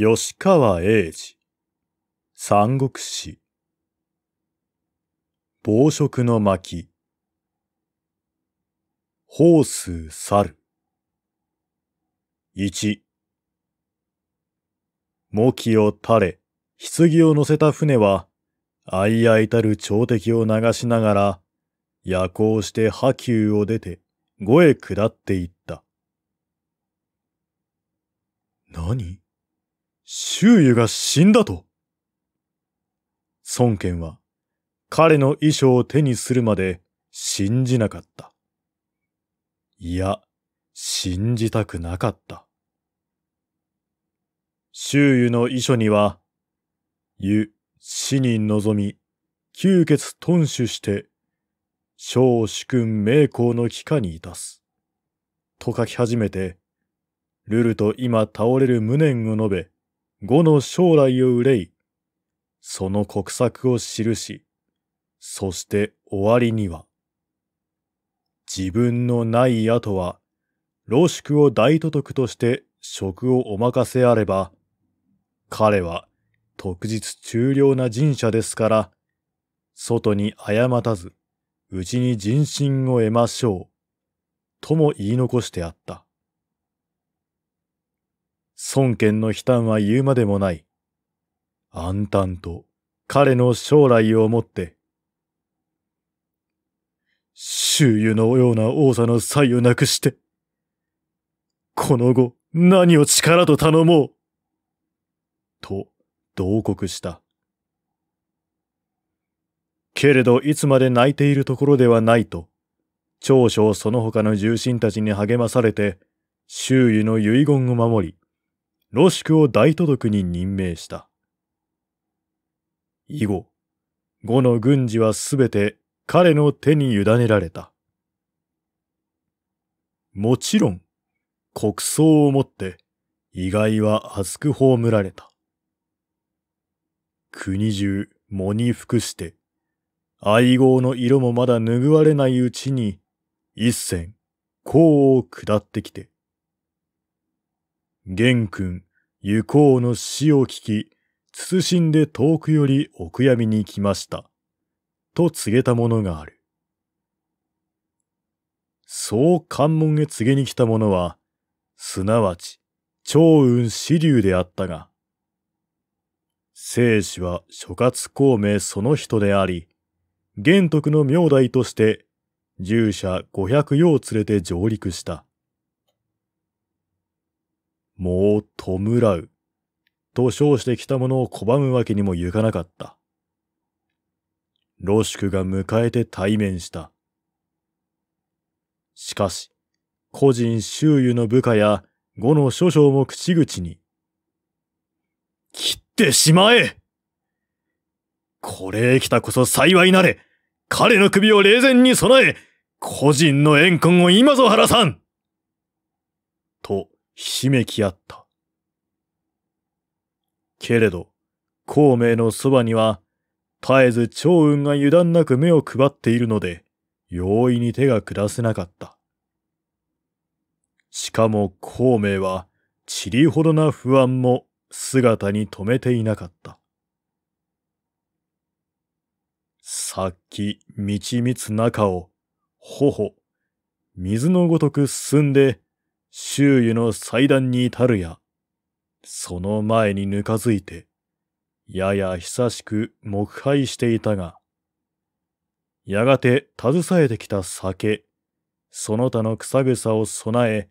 吉川英治三国志暴食の巻ホース猿一木を垂れ、棺を乗せた船は、相いたる朝敵を流しながら、夜行して波及を出て、五へ下っていった。何周囲が死んだと孫権は彼の衣装を手にするまで信じなかった。いや、信じたくなかった。周囲の遺書には、湯、死に臨み、吸血頓守して、小主君名公の帰化にいたす。と書き始めて、ルルと今倒れる無念を述べ、呉の将来を憂い、その国策を記し、そして終わりには、自分のない後は、老宿を大都督として職をお任せあれば、彼は特実中量な人者ですから、外に誤たず、うちに人心を得ましょう、とも言い残してあった。孫権の悲嘆は言うまでもない。暗淡と彼の将来をもって、周囲のような王座の才をなくして、この後何を力と頼もうと同国した。けれどいつまで泣いているところではないと、長所その他の重臣たちに励まされて、周囲の遺言を守り、露宿を大都督に任命した。以後、後の軍事はすべて彼の手に委ねられた。もちろん、国葬をもって、意外は厚く葬られた。国中、喪に服して、愛号の色もまだ拭われないうちに、一戦、功を下ってきて、玄君、こうの死を聞き、謹んで遠くよりお悔やみに来ました。と告げたものがある。そう関門へ告げに来た者は、すなわち、長雲死竜であったが、生死は諸葛孔明その人であり、玄徳の名代として、従者五百余を連れて上陸した。もう弔う。と称してきたものを拒むわけにもゆかなかった。ロシクが迎えて対面した。しかし、個人周囲の部下や後の諸将も口々に、切ってしまえこれへ来たこそ幸いなれ彼の首を冷然に備え個人の怨恨を今ぞ晴らさんと、ひしめき合った。けれど、孔明のそばには、絶えず趙雲が油断なく目を配っているので、容易に手が下せなかった。しかも孔明は、ちりほどな不安も姿に留めていなかった。さっき、道満中を、ほほ、水のごとく進んで、周囲の祭壇に至るや、その前にぬかづいて、やや久しく黙拝していたが、やがて携えてきた酒、その他の草草を備え、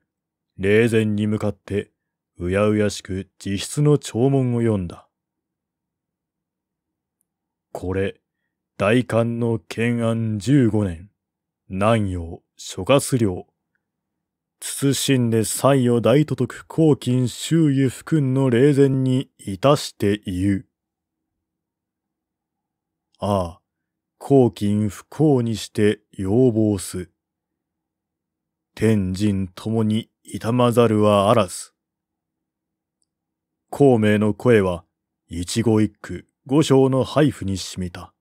霊前に向かって、うやうやしく自筆の弔問を読んだ。これ、大韓の懸案15年、南陽諸葛亮謹んで才を大都督公金周囲福君の霊前にいたして言う。ああ、公金不幸にして要望す。天人ともに痛まざるはあらず。孔明の声は一語一句五章の配布に染みた。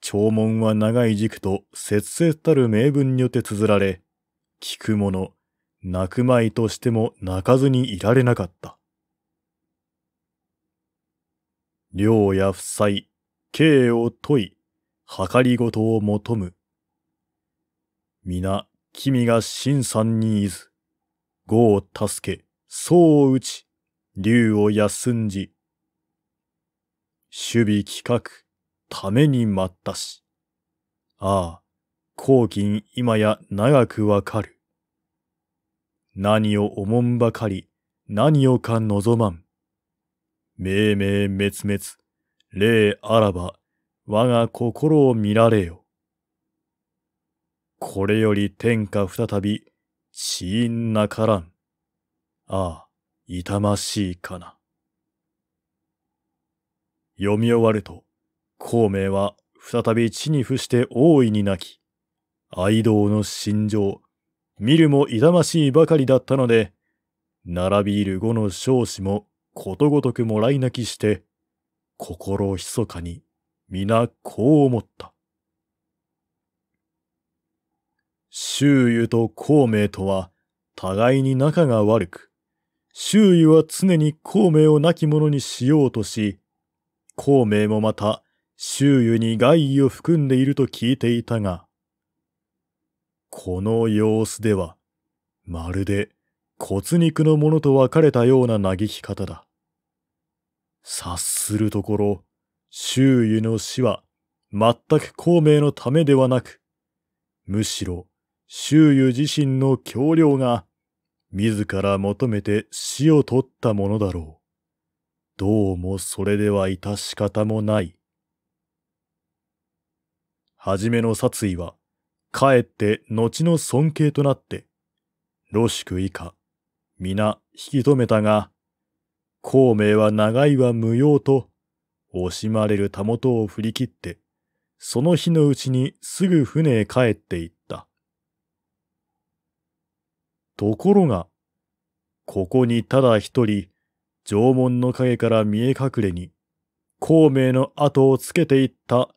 弔問は長い軸と節々たる名文によって綴られ、聞く者、泣くまいとしても泣かずにいられなかった。量や負債、刑を問い、かりごとを求む。皆、君が新さんにいず。語を助け、僧を打ち、竜を休んじ。守備企画、ために待ったし。ああ、後金今や長くわかる。何をおもんばかり、何をか望まん。命名滅滅、霊あらば、我が心を見られよ。これより天下再び、死因なからん。ああ、痛ましいかな。読み終わると、孔明は再び地に伏して大いに泣き、哀悼の心情、見るも痛ましいばかりだったので、並びいる後の少子もことごとくもらい泣きして、心ひそかに皆こう思った。周囲と孔明とは互いに仲が悪く、周囲は常に孔明を亡き者にしようとし、孔明もまた周囲に害意を含んでいると聞いていたが、この様子では、まるで骨肉のものと分かれたような嘆き方だ。察するところ、周囲の死は全く孔明のためではなく、むしろ周囲自身の橋梁が自ら求めて死を取ったものだろう。どうもそれでは致し方もない。はじめの殺意はかえって後の尊敬となって、ろしく以下、皆引き止めたが、孔明は長いは無用と、惜しまれるたもとを振り切って、その日のうちにすぐ船へ帰っていった。ところが、ここにただ一人、縄文の影から見え隠れに、孔明の後をつけていった、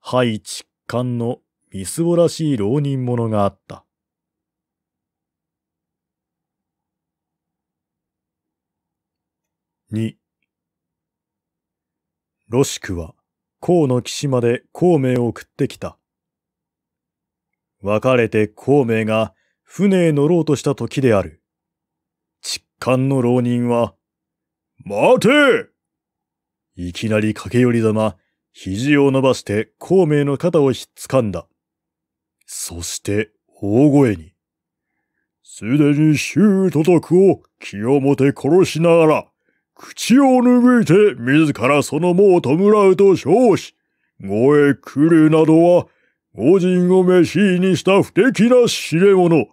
ハイ疾患のみすぼらしい浪人者があった。二。ロシクは河の岸まで孔明を送ってきた。別れて孔明が船へ乗ろうとした時である。疾患の浪人は、待ていきなり駆け寄りざま、肘を伸ばして孔明の肩をひっつかんだ。そして大声に、すでに周都督を清て殺しながら、口を拭いて自らその門を弔うと称し、後へ来るなどは、五人を飯にした不敵な知れ者。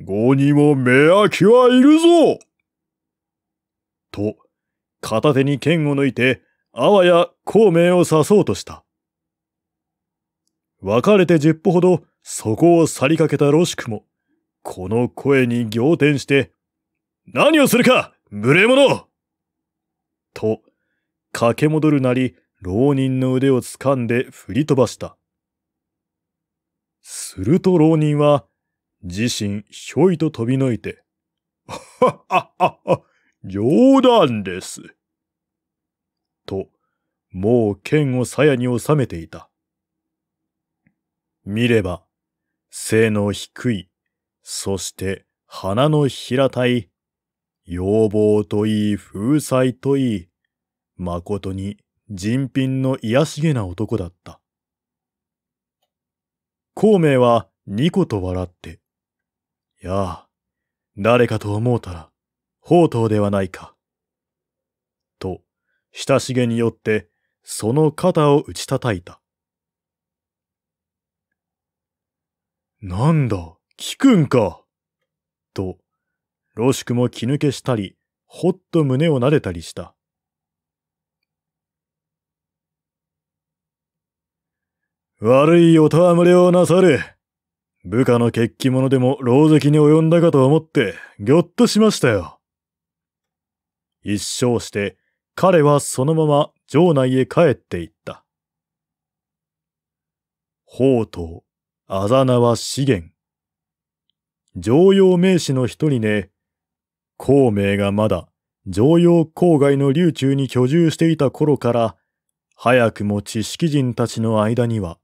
五にも目飽きはいるぞと、片手に剣を抜いて、あわや孔明を刺そうとした。別れて十歩ほどそこを去りかけたロシクも、この声に仰天して、何をするか無礼者と、駆け戻るなり、浪人の腕を掴んで振り飛ばした。すると浪人は、自身ひょいと飛び抜いて、はははは、冗談です。と、もう剣を鞘に収めていた。見れば、背の低い、そして鼻の平たい、要望といい風采といい、誠に人品の癒しげな男だった。孔明はニコと笑って、やあ、誰かと思うたら、宝刀ではないか。と、親しげによって、その肩を打ち叩いた。なんだ、聞くんか。と、ろしくも気抜けしたり、ほっと胸をなでたりした。悪いお戯れをなされ。部下の決起者でも牢石に及んだかと思って、ぎょっとしましたよ。一生して、彼はそのまま城内へ帰っていった。宝刀、あざ名は資源。常用名士の一人で、孔明がまだ常用郊外の流中に居住していた頃から、早くも知識人たちの間には、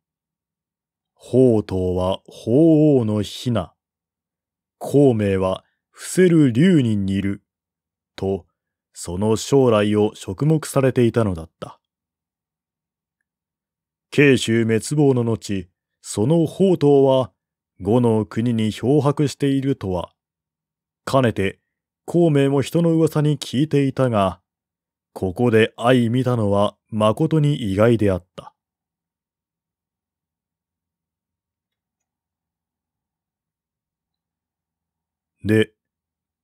宝刀は法王の雛、孔明は伏せる竜に似る、と、その将来を触目されていたのだった。慶州滅亡の後、その宝刀は五の国に漂白しているとは、かねて孔明も人の噂に聞いていたが、ここで相見たのは誠に意外であった。で、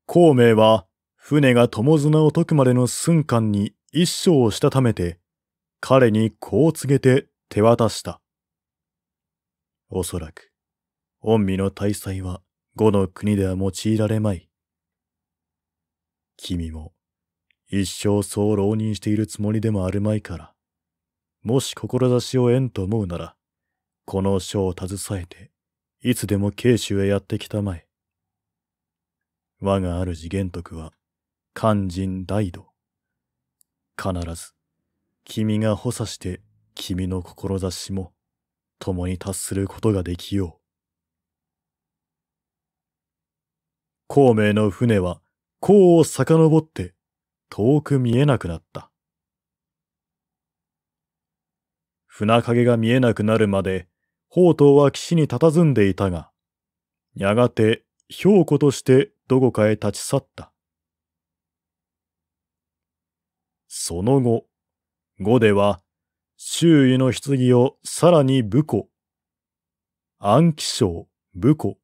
孔明は船が友綱を解くまでの寸間に一生をしたためて、彼にこう告げて手渡した。おそらく、恩身の大祭は五の国では用いられまい。君も、一生そう浪人しているつもりでもあるまいから、もし志を得んと思うなら、この書を携えて、いつでも慶州へやってきたまえ。我がある次元徳は、肝心大度。必ず、君が補佐して、君の志も、共に達することができよう。孔明の船は孔を遡って遠く見えなくなった。船影が見えなくなるまで、宝刀は岸に佇んでいたが、やがて氷庫としてどこかへ立ち去った。その後、後では周囲の棺をさらに武庫。暗記賞、武庫、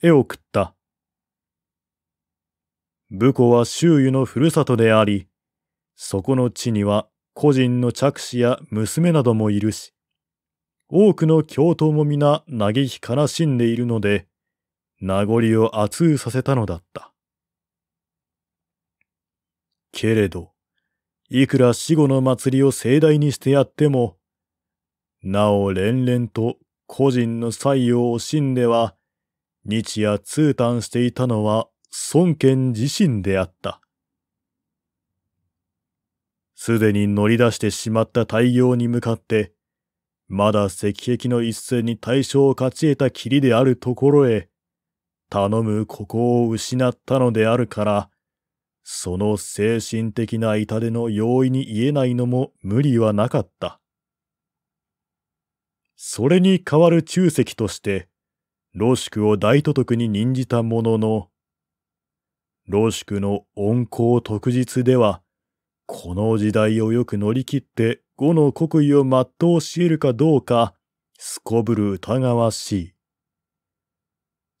絵をった。武庫は周囲のふるさとであり、そこの地には個人の着手や娘などもいるし、多くの教頭も皆嘆き悲しんでいるので、名残を熱うさせたのだった。けれど、いくら死後の祭りを盛大にしてやっても、なお連々と個人の採用をしんでは、日夜通嘆していたのは孫権自身であった。すでに乗り出してしまった大業に向かって、まだ石壁の一戦に大勝を勝ち得たきりであるところへ、頼むここを失ったのであるから、その精神的な痛手の容易に言えないのも無理はなかった。それに代わる中石として、老宿を大都督に任じたものの、老宿の恩公特実では、この時代をよく乗り切って後の国威を全うし得るかどうか、すこぶる疑わしい。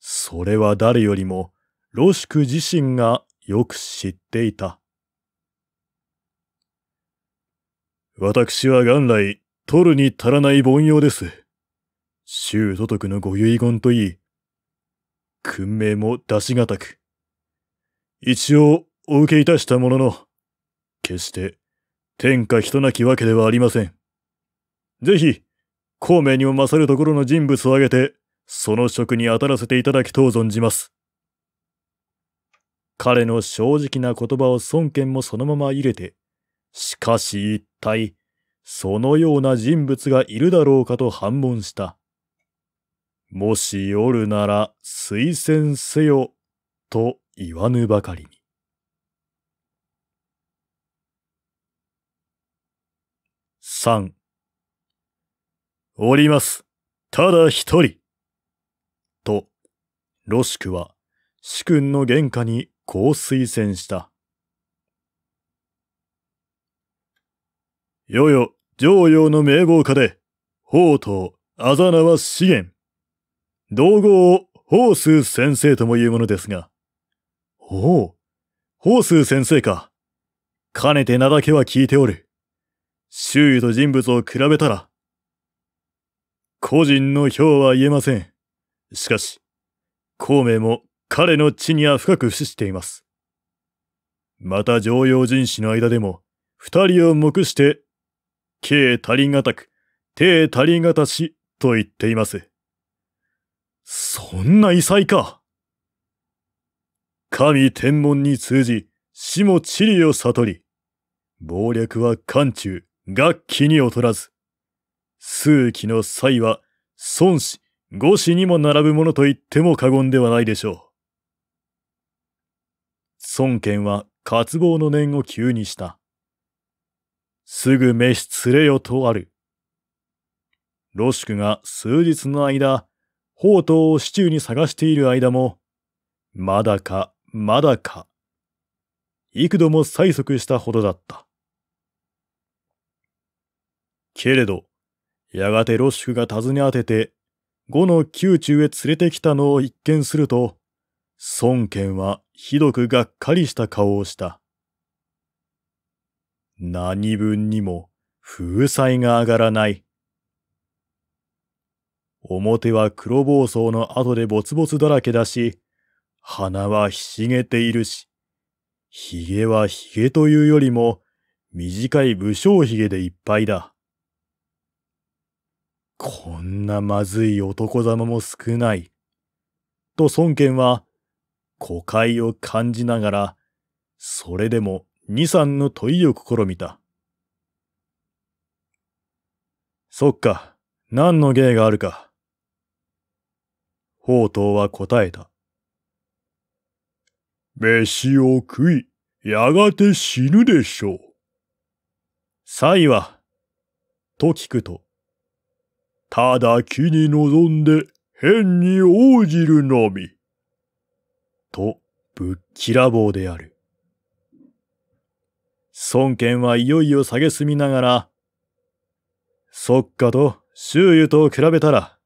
それは誰よりも、老宿自身がよく知っていた。私は元来、取るに足らない凡庸です。周都督のご遺言といい、訓命も出し難く。一応、お受けいたしたものの、決して天下人なきわけではありません。ぜひ、孔明にも勝るところの人物を挙げて、その職に当たらせていただきとう存じます。彼の正直な言葉を孫権もそのまま入れて、しかし一体、そのような人物がいるだろうかと反問した。もしおるなら推薦せよ、と言わぬばかりに。三。おります。ただ一人。と、ロシクは、主君の玄関にこう推薦した。よよ、常用の名号家で、宝刀、あざなは資源。道号を宝数先生とも言うものですが。おお、宝数先生か。かねて名だけは聞いておる。周囲と人物を比べたら、個人の評は言えません。しかし、孔明も彼の地には深く伏しています。また常用人士の間でも、二人を目して、刑足りがたく、手足りがたし、と言っています。そんな異彩か。神天文に通じ、死も地理を悟り、謀略は漢中、楽器に劣らず、数奇の際は、孫子、五子にも並ぶものと言っても過言ではないでしょう。孫権は渇望の念を急にした。すぐ飯連れよとある。ロシクが数日の間、宝刀を市中に探している間も、まだか、まだか、幾度も催促したほどだった。けれど、やがてロシクが尋ね当てて、五の宮中へ連れてきたのを一見すると、孫権はひどくがっかりした顔をした。何分にも風彩が上がらない。表は黒暴走の後でぼつぼつだらけだし、鼻はひしげているし、髭は髭というよりも短い武将髭でいっぱいだ。こんなまずい男様も少ない。と孫権は誤解を感じながら、それでも二三の問いを試みた。そっか、何の芸があるか。宝刀は答えた。飯を食い、やがて死ぬでしょう。才は、と聞くと、ただ木に望んで変に応じるのみ。とぶっきらぼうである。孫権はいよいよ下げすみながら、そっかと周遊と比べたら、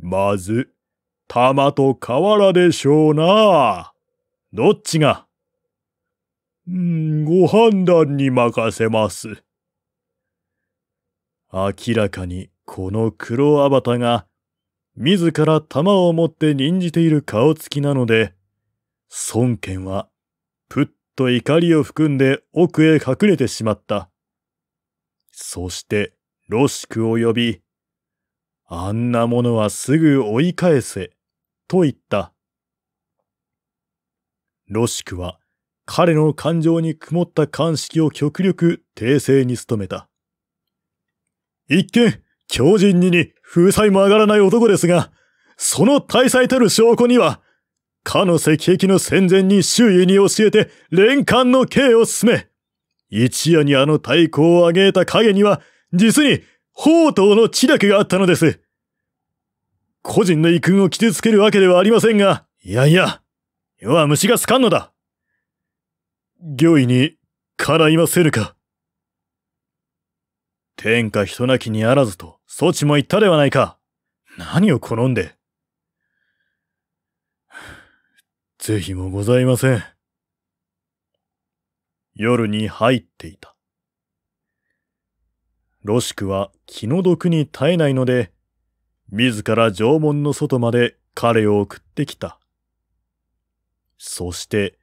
まず、玉と瓦でしょうな。どっちが。うん、ご判断に任せます。明らかにこの黒アバタが自ら玉を持って忍じている顔つきなので、孫権は、ぷっと怒りを含んで奥へ隠れてしまった。そして、ロシクを呼び、あんなものはすぐ追い返せ、と言った。ロシクは、彼の感情に曇った鑑識を極力訂正に努めた。一見、強人にに風彩も上がらない男ですが、その大祭たる証拠には、かの石壁の戦前に周囲に教えて連環の刑を進め、一夜にあの太鼓を上げた影には、実に宝刀のだ略があったのです。個人の遺訓を傷つけるわけではありませんが、いやいや、世は虫がつかんのだ。行為に、からいませぬか。天下人なきにあらずと、そちも言ったではないか。何を好んで。是非もございません。夜に入っていた。ロシクは気の毒に耐えないので、自ら縄文の外まで彼を送ってきた。そして、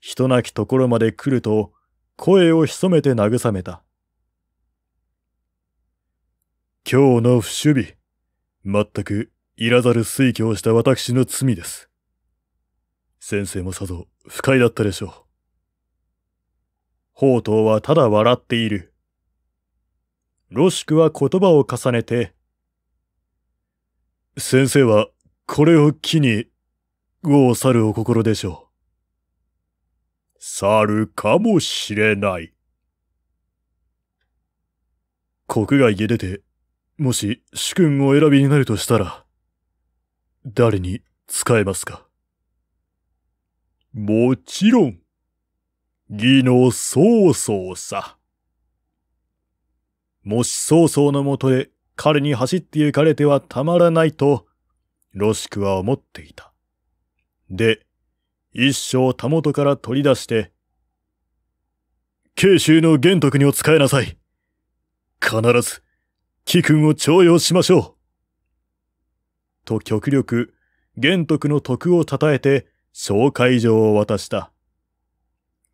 人なきところまで来ると、声を潜めて慰めた。今日の不守備、全くいらざる推挙をした私の罪です。先生もさぞ不快だったでしょう。宝刀はただ笑っている。ロシクは言葉を重ねて、先生はこれを機に、魚を去るお心でしょう。去るかもしれない。国外へ出てもし主君を選びになるとしたら、誰に使えますかもちろん、義の曹操さ。もし曹操のもとへ彼に走って行かれてはたまらないと、ロシクは思っていた。で、一生たもとから取り出して、慶州の玄徳にお仕えなさい。必ず、貴君を徴用しましょう。と極力、玄徳の徳を称えて、紹介状を渡した。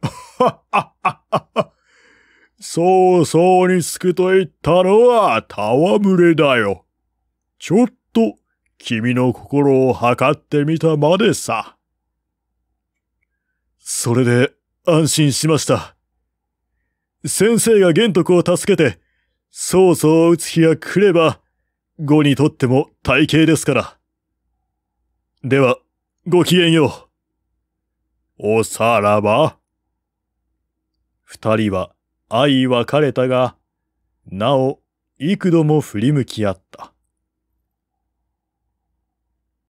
っは。早々にすくと言ったのは戯れだよ。ちょっと君の心を測ってみたまでさ。それで安心しました。先生が玄徳を助けて曹操を打つ日が来れば、呉にとっても大型ですから。では、ごきげんよう。おさらば。二人は相別れたが、なお幾度も振り向き合った。